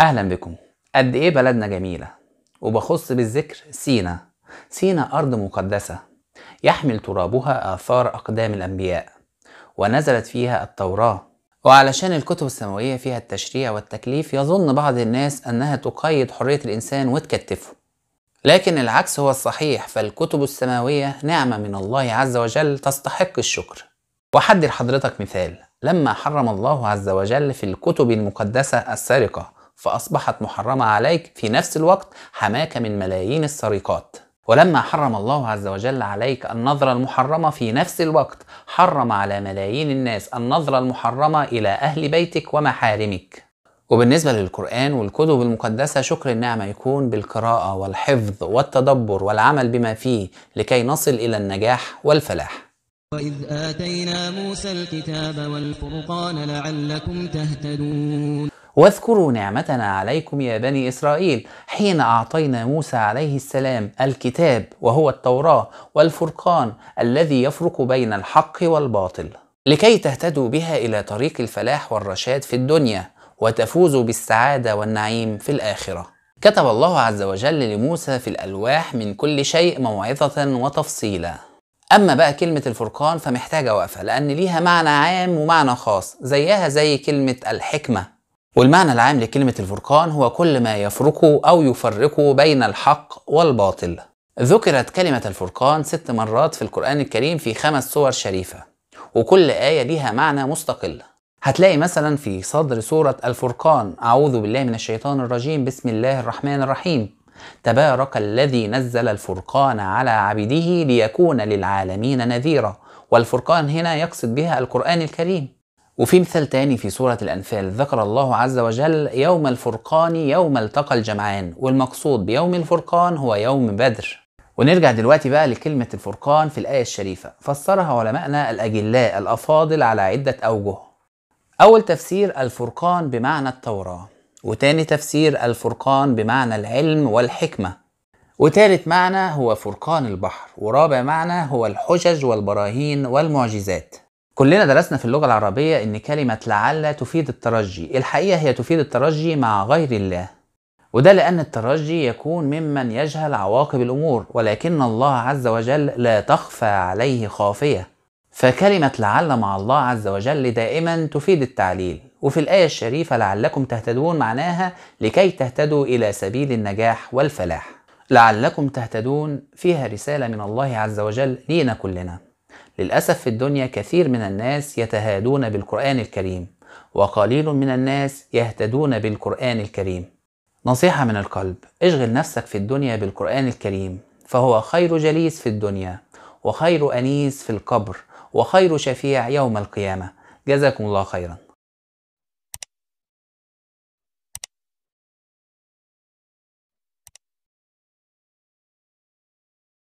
اهلا بكم قد ايه بلدنا جميله وبخص بالذكر سينا سينا ارض مقدسه يحمل ترابها اثار اقدام الانبياء ونزلت فيها التوراه وعلشان الكتب السماويه فيها التشريع والتكليف يظن بعض الناس انها تقيد حريه الانسان وتكتفه لكن العكس هو الصحيح فالكتب السماويه نعمه من الله عز وجل تستحق الشكر وحدر لحضرتك مثال لما حرم الله عز وجل في الكتب المقدسه السرقه فأصبحت محرمة عليك في نفس الوقت حماك من ملايين السرقات ولما حرم الله عز وجل عليك النظرة المحرمة في نفس الوقت حرم على ملايين الناس النظرة المحرمة إلى أهل بيتك ومحارمك وبالنسبة للقرآن والكتب المقدسة شكر النعمة يكون بالقراءة والحفظ والتدبر والعمل بما فيه لكي نصل إلى النجاح والفلاح وإذ آتينا موسى الكتاب والفرقان لعلكم تهتدون واذكروا نعمتنا عليكم يا بني إسرائيل حين أعطينا موسى عليه السلام الكتاب وهو التوراة والفرقان الذي يفرق بين الحق والباطل لكي تهتدوا بها إلى طريق الفلاح والرشاد في الدنيا وتفوزوا بالسعادة والنعيم في الآخرة كتب الله عز وجل لموسى في الألواح من كل شيء موعظة وتفصيلا أما بقى كلمة الفرقان فمحتاجة وقفة لأن ليها معنى عام ومعنى خاص زيها زي كلمة الحكمة والمعنى العام لكلمة الفرقان هو كل ما يفرق أو يفرقه بين الحق والباطل ذكرت كلمة الفرقان ست مرات في القرآن الكريم في خمس سور شريفة وكل آية ليها معنى مستقل هتلاقي مثلا في صدر سورة الفرقان أعوذ بالله من الشيطان الرجيم بسم الله الرحمن الرحيم تبارك الذي نزل الفرقان على عبده ليكون للعالمين نذيرا والفرقان هنا يقصد بها القرآن الكريم وفي مثال تاني في سورة الأنفال ذكر الله عز وجل يوم الفرقان يوم التقى الجمعان والمقصود بيوم الفرقان هو يوم بدر ونرجع دلوقتي بقى لكلمة الفرقان في الآية الشريفة فسرها علماءنا الأجلاء الأفاضل على عدة أوجه أول تفسير الفرقان بمعنى التوراة وتاني تفسير الفرقان بمعنى العلم والحكمة وتالت معنى هو فرقان البحر ورابع معنى هو الحجج والبراهين والمعجزات كلنا درسنا في اللغة العربية إن كلمة لعل تفيد الترجي، الحقيقة هي تفيد الترجي مع غير الله، وده لأن الترجي يكون ممن يجهل عواقب الأمور، ولكن الله عز وجل لا تخفى عليه خافية، فكلمة لعل مع الله عز وجل دائما تفيد التعليل، وفي الآية الشريفة لعلكم تهتدون معناها لكي تهتدوا إلى سبيل النجاح والفلاح. لعلكم تهتدون فيها رسالة من الله عز وجل لينا كلنا. للأسف في الدنيا كثير من الناس يتهادون بالقرآن الكريم وقليل من الناس يهتدون بالقرآن الكريم نصيحة من القلب اشغل نفسك في الدنيا بالقرآن الكريم فهو خير جليس في الدنيا وخير أنيس في القبر وخير شفيع يوم القيامة جزاكم الله خيرا